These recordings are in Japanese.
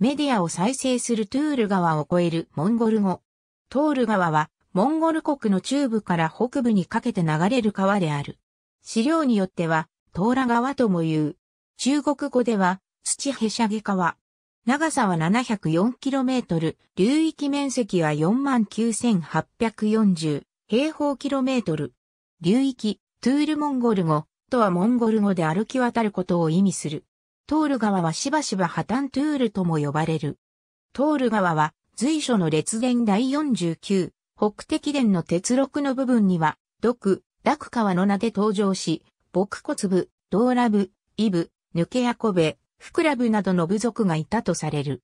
メディアを再生するトゥール川を越えるモンゴル語。トール川は、モンゴル国の中部から北部にかけて流れる川である。資料によっては、トーラ川とも言う。中国語では、土へしゃげ川。長さは 704km、流域面積は49,840平方キロメートル。流域、トゥールモンゴル語とはモンゴル語で歩き渡ることを意味する。トール川はしばしば破綻トゥールとも呼ばれる。トール川は随所の列伝第49、北敵伝の鉄録の部分には、毒、楽川の名で登場し、牧骨部、道ラ部、イ部、抜けや小べ、ふくら部などの部族がいたとされる。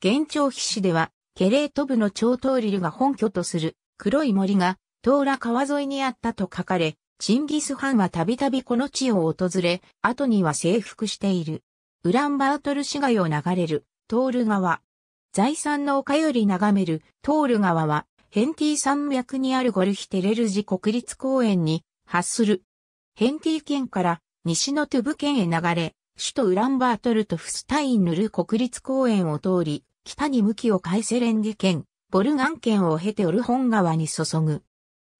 現庁筆市では、ケレート部の長トーリルが本拠とする黒い森が、トーラ川沿いにあったと書かれ、チンギス・ハンはたびたびこの地を訪れ、後には征服している。ウランバートル市街を流れるトール川。財産の丘より眺めるトール川は、ヘンティ山脈にあるゴルヒテレルジ国立公園に発する。ヘンティ県から西のトゥブ県へ流れ、首都ウランバートルとフスタインヌル国立公園を通り、北に向きを変えセレンゲ県、ボルガン県を経てオルホン川に注ぐ。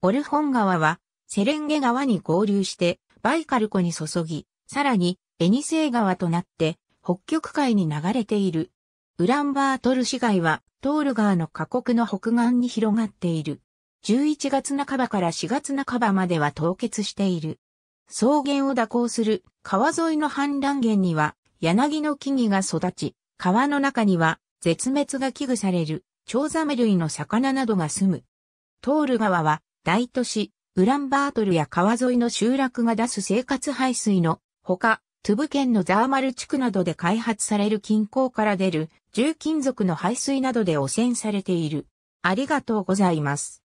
オルホン川は、セレンゲ川に合流して、バイカル湖に注ぎ、さらに、エニセー川となって北極海に流れている。ウランバートル市街はトール川の河酷の北岸に広がっている。11月半ばから4月半ばまでは凍結している。草原を蛇行する川沿いの氾濫源には柳の木々が育ち、川の中には絶滅が危惧されるチョウザメ類の魚などが住む。トール川は大都市、ウランバートルや川沿いの集落が出す生活排水のほか、トゥブ県のザーマル地区などで開発される近郊から出る重金属の排水などで汚染されている。ありがとうございます。